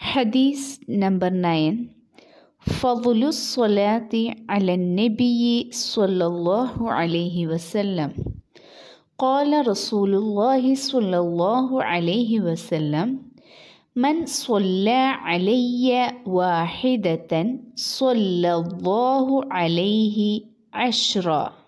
حديث نمبر 9 فضل الصلاة على النبي صلى الله عليه وسلم قال رسول الله صلى الله عليه وسلم من صلى علي واحدة صلى الله عليه عشرًا